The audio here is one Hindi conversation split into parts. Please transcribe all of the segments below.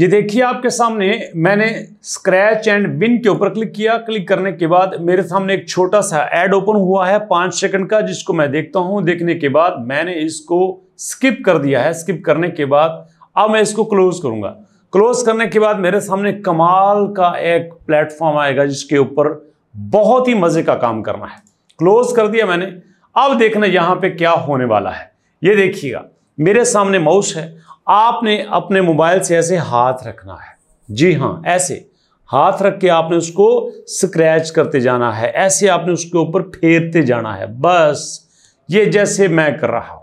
ये देखिए आपके सामने मैंने स्क्रैच एंड बिन के ऊपर क्लिक किया क्लिक करने के बाद मेरे सामने एक छोटा सा एड ओपन हुआ है पांच सेकंड का जिसको मैं देखता हूं देखने के बाद मैंने इसको स्किप कर दिया है स्किप करने के बाद अब मैं इसको क्लोज करूंगा क्लोज करने के बाद मेरे सामने कमाल का एक प्लेटफॉर्म आएगा जिसके ऊपर बहुत ही मज़े का काम करना है क्लोज कर दिया मैंने अब देखना यहां पे क्या होने वाला है ये देखिएगा मेरे सामने माउस है आपने अपने मोबाइल से ऐसे हाथ रखना है जी हाँ ऐसे हाथ रख के आपने उसको स्क्रैच करते जाना है ऐसे आपने उसके ऊपर फेरते जाना है बस ये जैसे मैं कर रहा हूं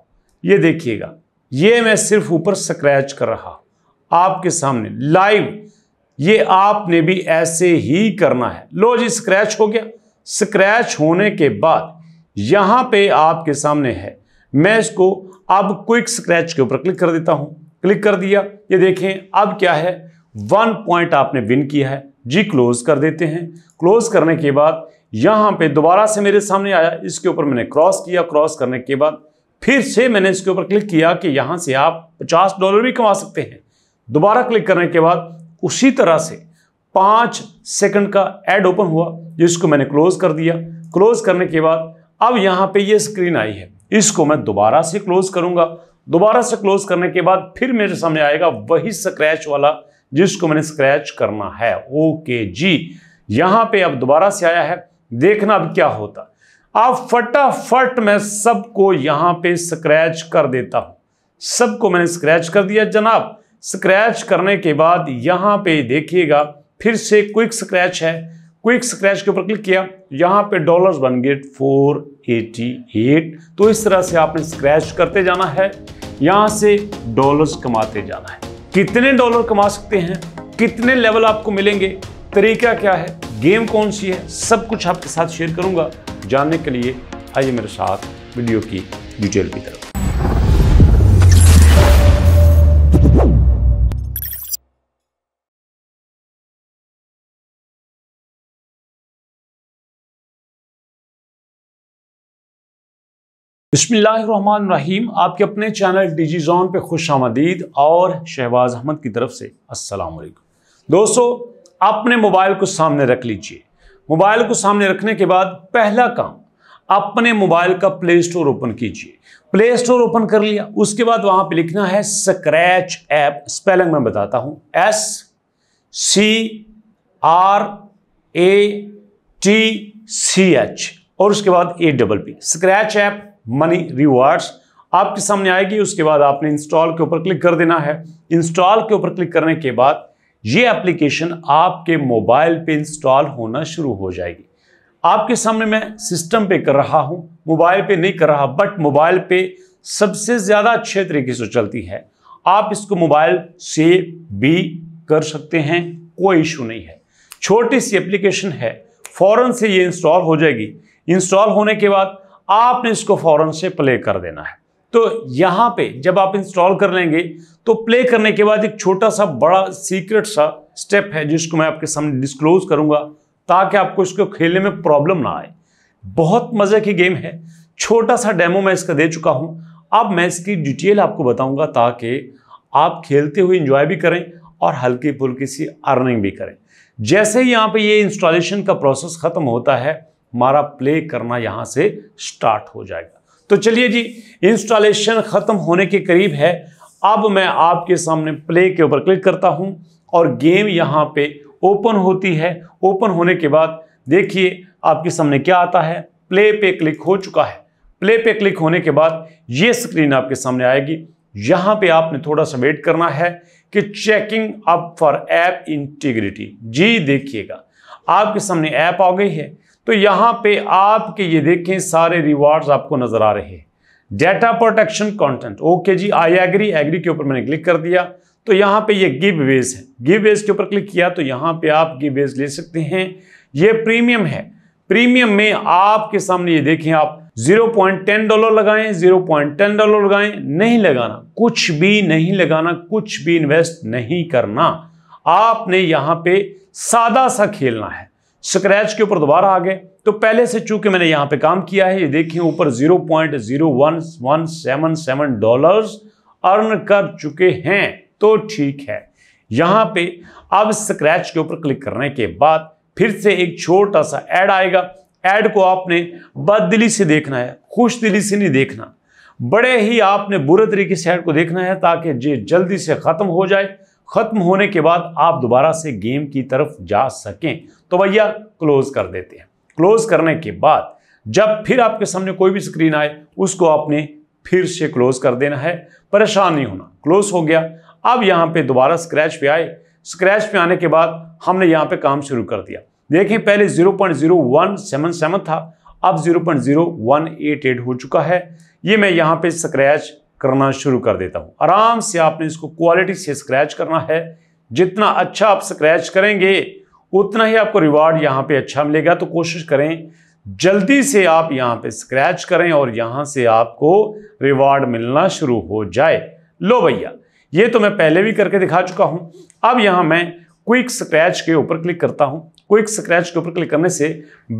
ये देखिएगा ये मैं सिर्फ ऊपर स्क्रैच कर रहा आपके सामने लाइव ये आपने भी ऐसे ही करना है लो जी स्क्रैच हो गया स्क्रैच होने के बाद यहां पे आपके सामने है मैं इसको अब क्विक स्क्रैच के ऊपर क्लिक कर देता हूँ क्लिक कर दिया ये देखें अब क्या है वन पॉइंट आपने विन किया है जी क्लोज कर देते हैं क्लोज करने के बाद यहां पे दोबारा से मेरे सामने आया इसके ऊपर मैंने क्रॉस किया क्रॉस करने के बाद फिर से मैंने इसके ऊपर क्लिक किया कि यहां से आप पचास डॉलर भी कमा सकते हैं दोबारा क्लिक करने के बाद उसी तरह से पांच सेकंड का एड ओपन हुआ जिसको मैंने क्लोज कर दिया क्लोज करने के बाद अब यहां पे ये स्क्रीन आई है इसको मैं दोबारा से क्लोज करूंगा दोबारा से क्लोज करने के बाद फिर मेरे सामने आएगा वही स्क्रैच वाला जिसको मैंने स्क्रैच करना है ओके जी यहां पे अब दोबारा से आया है देखना अब क्या होता आप फटाफट मैं सबको यहां पे स्क्रैच कर देता हूं सबको मैंने स्क्रैच कर दिया जनाब स्क्रैच करने के बाद यहां पे देखिएगा फिर से क्विक स्क्रैच है क्विक स्क्रैच के ऊपर क्लिक किया यहाँ पे डॉलर्स बन एटी एट तो इस तरह से आपने स्क्रैच करते जाना है यहाँ से डॉलर्स कमाते जाना है कितने डॉलर कमा सकते हैं कितने लेवल आपको मिलेंगे तरीका क्या है गेम कौन सी है सब कुछ आपके साथ शेयर करूंगा जानने के लिए आइए मेरे साथ वीडियो की डिटेल की तरफ बसमीम आपके अपने चैनल डिजी जोन पे खुश आमदीद और शहबाज अहमद की तरफ से अस्सलाम दोस्तों अपने मोबाइल को सामने रख लीजिए मोबाइल को सामने रखने के बाद पहला काम अपने मोबाइल का प्ले स्टोर ओपन कीजिए प्ले स्टोर ओपन कर लिया उसके बाद वहां पे लिखना है स्क्रैच ऐप स्पेलिंग में बताता हूं S C R A T C H और उसके बाद A double P scratch app money rewards आपके सामने आएगी उसके बाद आपने इंस्टॉल के ऊपर क्लिक कर देना है इंस्टॉल के ऊपर क्लिक करने के बाद ये एप्लीकेशन आपके मोबाइल पे इंस्टॉल होना शुरू हो जाएगी आपके सामने मैं सिस्टम पे कर रहा हूँ मोबाइल पे नहीं कर रहा बट मोबाइल पे सबसे ज़्यादा अच्छे तरीके से चलती है आप इसको मोबाइल से भी कर सकते हैं कोई इशू नहीं है छोटी सी एप्लीकेशन है फ़ौरन से ये इंस्टॉल हो जाएगी इंस्टॉल होने के बाद आपने इसको फ़ौरन से प्ले कर देना है तो यहाँ पे जब आप इंस्टॉल कर लेंगे तो प्ले करने के बाद एक छोटा सा बड़ा सीक्रेट सा स्टेप है जिसको मैं आपके सामने डिस्क्लोज करूंगा ताकि आपको इसको खेलने में प्रॉब्लम ना आए बहुत मज़े की गेम है छोटा सा डेमो मैं इसका दे चुका हूं अब मैं इसकी डिटेल आपको बताऊँगा ताकि आप खेलते हुए इंजॉय भी करें और हल्की फुल्की सी अर्निंग भी करें जैसे ही यहाँ पे ये इंस्टॉलेशन का प्रोसेस ख़त्म होता है हमारा प्ले करना यहाँ से स्टार्ट हो जाएगा तो चलिए जी इंस्टॉलेशन ख़त्म होने के करीब है अब मैं आपके सामने प्ले के ऊपर क्लिक करता हूँ और गेम यहाँ पे ओपन होती है ओपन होने के बाद देखिए आपके सामने क्या आता है प्ले पे क्लिक हो चुका है प्ले पे क्लिक होने के बाद ये स्क्रीन आपके सामने आएगी यहाँ पे आपने थोड़ा सा वेट करना है कि checking up for app integrity जी देखिएगा आपके सामने ऐप आ गई है तो यहां पे आपके ये देखें सारे रिवार्ड्स आपको नज़र आ रहे हैं डेटा प्रोटेक्शन कंटेंट ओके जी आई एग्री एग्री के ऊपर मैंने क्लिक कर दिया तो यहां पे ये गिव वेज है गिव वेज के ऊपर क्लिक किया तो यहाँ पे आप गिव वेज ले सकते हैं ये प्रीमियम है प्रीमियम में आपके सामने ये देखें आप 0.10 डॉलर लगाएं 0.10 डॉलर लगाएं नहीं लगाना कुछ भी नहीं लगाना कुछ भी इन्वेस्ट नहीं करना आपने यहां पे सादा सा खेलना है स्क्रैच के ऊपर दोबारा आ गए तो पहले से चूंकि मैंने यहां पे काम किया है ये देखिए ऊपर zero point zero one one seven seven dollars earn कर चुके हैं तो ठीक है यहां पे अब स्क्रैच के ऊपर क्लिक करने के बाद फिर से एक छोटा सा ऐड आएगा ऐड को आपने बददिली से देखना है खुश दिली से नहीं देखना बड़े ही आपने बुरे तरीके से ऐड को देखना है ताकि ये जल्दी से ख़त्म हो जाए ख़त्म होने के बाद आप दोबारा से गेम की तरफ जा सकें तो भैया क्लोज़ कर देते हैं क्लोज़ करने के बाद जब फिर आपके सामने कोई भी स्क्रीन आए उसको आपने फिर से क्लोज़ कर देना है परेशान नहीं होना क्लोज़ हो गया अब यहाँ पे दोबारा स्क्रैच पे आए स्क्रैच पे आने के बाद हमने यहाँ पे काम शुरू कर दिया देखें पहले 0.0177 था अब 0.0188 हो चुका है ये मैं यहाँ पे स्क्रैच करना शुरू कर देता हूँ आराम से आपने इसको क्वालिटी से स्क्रैच करना है जितना अच्छा आप स्क्रैच करेंगे उतना ही आपको रिवार्ड यहाँ पे अच्छा मिलेगा तो कोशिश करें जल्दी से आप यहाँ पे स्क्रैच करें और यहाँ से आपको रिवार्ड मिलना शुरू हो जाए लो भैया ये तो मैं पहले भी करके दिखा चुका हूँ अब यहाँ मैं क्विक स्क्रैच के ऊपर क्लिक करता हूँ क्विक स्क्रैच के ऊपर क्लिक करने से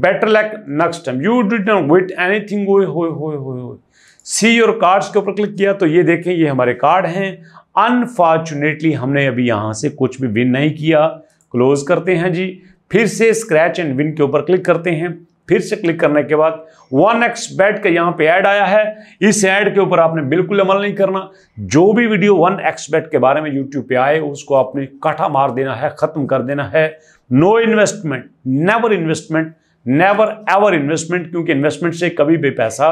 better luck next time you did not wait anything oh see your cards के ऊपर क्लिक किया तो ये देखें ये हमारे कार्ड हैं अनफॉर्चुनेटली हमने अभी यहां से कुछ भी विन नहीं किया क्लोज करते हैं जी फिर से स्क्रैच एंड विन के ऊपर क्लिक करते हैं फिर से क्लिक करने के बाद वन एक्स बैट का यहाँ पे ऐड आया है इस ऐड के ऊपर आपने बिल्कुल अमल नहीं करना जो भी वीडियो वन एक्स बैट के बारे में यूट्यूब पे आए उसको आपने काटा मार देना है ख़त्म कर देना है no investment never investment never ever investment क्योंकि इन्वेस्टमेंट से कभी भी पैसा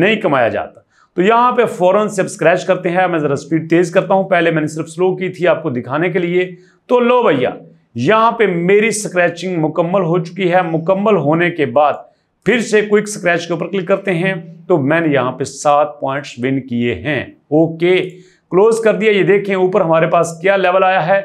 नहीं कमाया जाता तो यहां पे फ़ौरन से स्क्रैच करते हैं मैं ज़रा स्पीड तेज़ करता हूं पहले मैंने सिर्फ स्लो की थी आपको दिखाने के लिए तो लो भैया यहां पे मेरी स्क्रैचिंग मुकम्मल हो चुकी है मुकम्मल होने के बाद फिर से क्विक स्क्रैच के ऊपर क्लिक करते हैं तो मैंने यहां पे सात पॉइंट्स विन किए हैं ओके क्लोज कर दिया ये देखें ऊपर हमारे पास क्या लेवल आया है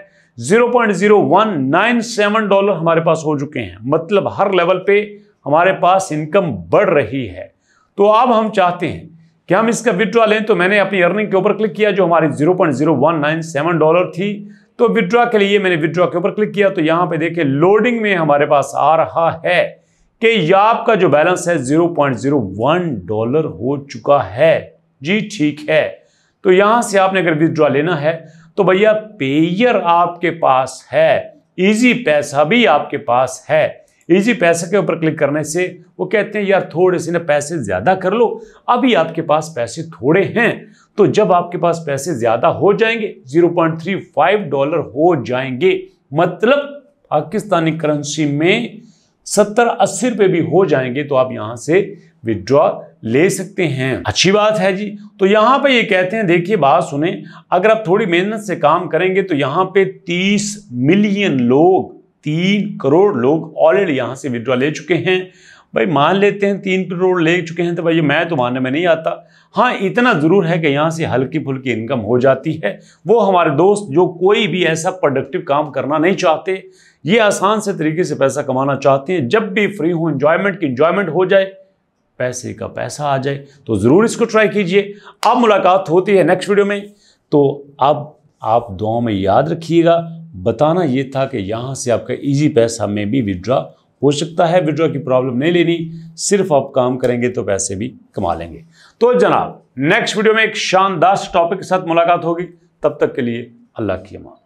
0.0197 डॉलर हमारे पास हो चुके हैं मतलब हर लेवल पे हमारे पास इनकम बढ़ रही है तो अब हम चाहते हैं कि हम इसका विड्रॉ लें तो मैंने अपनी अर्निंग के ऊपर क्लिक किया जो हमारी zero point zero one nine seven dollar थी तो विड्रॉ के लिए मैंने विड्रॉ के ऊपर क्लिक किया तो यहां पर देखिए लोडिंग में हमारे पास आ रहा है कि आपका जो बैलेंस है zero point zero one dollar हो चुका है जी ठीक है तो यहां से आपने अगर विद्रॉ लेना है तो भैया पेयर आपके पास है इजी पैसा भी आपके पास है इजी पैसे के ऊपर क्लिक करने से वो कहते हैं यार थोड़े से ना पैसे ज़्यादा कर लो अभी आपके पास पैसे थोड़े हैं तो जब आपके पास पैसे ज़्यादा हो जाएंगे 0.35 डॉलर हो जाएंगे मतलब पाकिस्तानी करेंसी में सत्तर अस्सी रुपये भी हो जाएंगे तो आप यहाँ से विड्रॉ ले सकते हैं अच्छी बात है जी तो यहाँ पर ये कहते हैं देखिए बात सुने अगर आप थोड़ी मेहनत से काम करेंगे तो यहाँ पे तीस मिलियन लोग तीन करोड़ लोग ऑलरेडी यहाँ से विड्रॉ ले चुके हैं भाई मान लेते हैं तीन करोड़ ले चुके हैं तो भाई मैं तो मानने में नहीं आता हाँ इतना ज़रूर है कि यहाँ से हल्की फुल्की इनकम हो जाती है वो हमारे दोस्त जो कोई भी ऐसा प्रोडक्टिव काम करना नहीं चाहते ये आसान से तरीके से पैसा कमाना चाहते हैं जब भी फ्री हो इन्जॉयमेंट की इन्जॉयमेंट हो जाए पैसे का पैसा आ जाए तो ज़रूर इसको ट्राई कीजिए अब मुलाकात होती है नेक्स्ट वीडियो में तो अब आप, दुआ में याद रखिएगा बताना ये था कि यहाँ से आपका इजी पैसा में भी विड्रा हो सकता है विड्रा की प्रॉब्लम नहीं लेनी सिर्फ आप काम करेंगे तो पैसे भी कमा लेंगे तो जनाब नेक्स्ट वीडियो में एक शानदार टॉपिक के साथ मुलाकात होगी तब तक के लिए अल्लाह की अमान